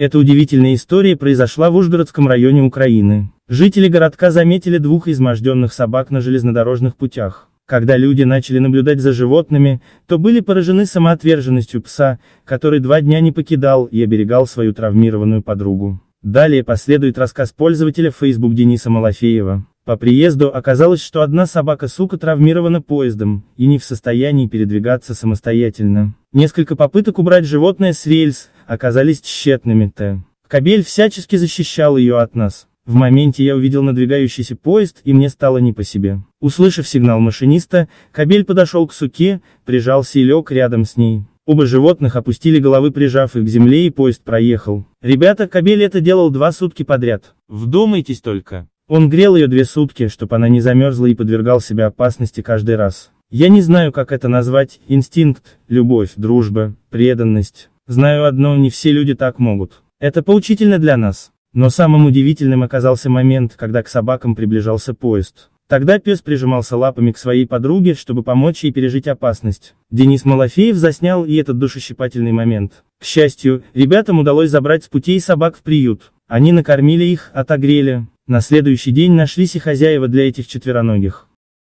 Эта удивительная история произошла в Ужгородском районе Украины. Жители городка заметили двух изможденных собак на железнодорожных путях. Когда люди начали наблюдать за животными, то были поражены самоотверженностью пса, который два дня не покидал и оберегал свою травмированную подругу. Далее последует рассказ пользователя Facebook Дениса Малафеева. По приезду оказалось, что одна собака-сука травмирована поездом, и не в состоянии передвигаться самостоятельно. Несколько попыток убрать животное с рельс, оказались тщетными, Т. Кобель всячески защищал ее от нас. В моменте я увидел надвигающийся поезд, и мне стало не по себе. Услышав сигнал машиниста, Кабель подошел к суке, прижался и лег рядом с ней. Оба животных опустили головы, прижав их к земле, и поезд проехал. Ребята, Кабель это делал два сутки подряд. Вдумайтесь только. Он грел ее две сутки, чтобы она не замерзла и подвергал себя опасности каждый раз. Я не знаю, как это назвать, инстинкт, любовь, дружба, преданность. Знаю одно, не все люди так могут. Это поучительно для нас. Но самым удивительным оказался момент, когда к собакам приближался поезд. Тогда пес прижимался лапами к своей подруге, чтобы помочь ей пережить опасность. Денис Малафеев заснял и этот душещипательный момент. К счастью, ребятам удалось забрать с путей собак в приют. Они накормили их, отогрели. На следующий день нашлись и хозяева для этих четвероногих.